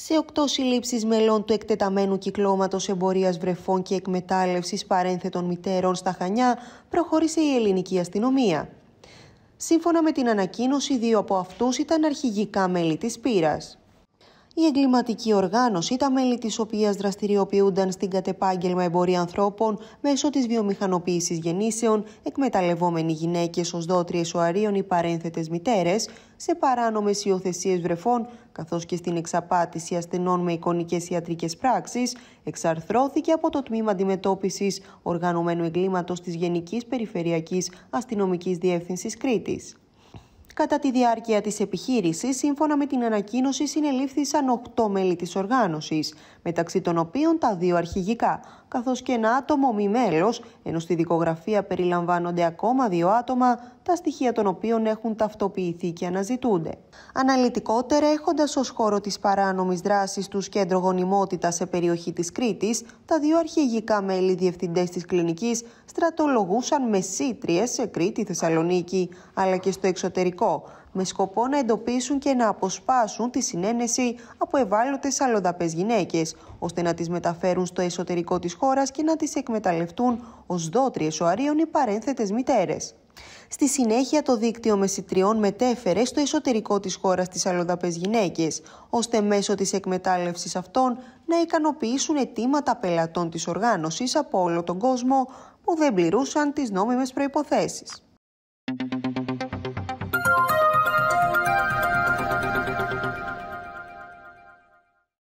σε οκτώ συλλήψεις μελών του εκτεταμένου κυκλώματος εμπορίας βρεφών και εκμετάλλευσης παρένθετων μητέρων στα Χανιά προχώρησε η ελληνική αστυνομία. Σύμφωνα με την ανακοίνωση, δύο από αυτούς ήταν αρχηγικά μέλη της πύρας. Η εγκληματική οργάνωση, τα μέλη της οποίας δραστηριοποιούνταν στην κατεπάγγελμα εμπορία ανθρώπων μέσω της βιομηχανοποίησης γεννήσεων, εκμεταλλευόμενοι γυναίκες ως δότριες οαρίων ή παρένθετες μητέρες, σε παράνομες υιοθεσίες βρεφών, καθώς και στην εξαπάτηση ασθενών με εικονικές ιατρικές πράξεις, εξαρθρώθηκε από το τμήμα αντιμετώπισης οργανωμένου εγκλήματος της Γενικής Περιφερειακής Αστυνομικής Διεύθυνσης Κρήτης. Κατά τη διάρκεια της επιχείρησης, σύμφωνα με την ανακοίνωση, συνελήφθησαν 8 μέλη της οργάνωσης, μεταξύ των οποίων τα δύο αρχηγικά, καθώς και ένα άτομο μη μέλος, ενώ στη δικογραφία περιλαμβάνονται ακόμα δύο άτομα, τα στοιχεία των οποίων έχουν ταυτοποιηθεί και αναζητούνται. Αναλυτικότερα, έχοντας ως χώρο της παράνομης δράσης τους κέντρο γονιμότητας σε περιοχή της Κρήτης, τα δύο αρχηγικά μέλη διευθυντές της κλινικής στρατολογούσαν με σε Κρήτη, Θεσσαλονίκη αλλά και στο εξωτερικό, με σκοπό να εντοπίσουν και να αποσπάσουν τη συνένεση από ευάλωτες αλλοδαπές γυναίκες, ώστε να τις μεταφέρουν στο εσωτερικό της χώρας και να τις εκμεταλλευτούν ως δότριες οαρίων ή παρένθετες μητέρες. Στη συνέχεια το δίκτυο μεσητριών μετέφερε στο εσωτερικό της χώρας τις αλλοδαπές γυναίκες, ώστε μέσω της εκμετάλλευσης αυτών να ικανοποιήσουν αιτήματα πελατών της οργάνωσης από όλο τον κόσμο που δεν πληρούσαν τις νόμιμες προϋποθέσεις.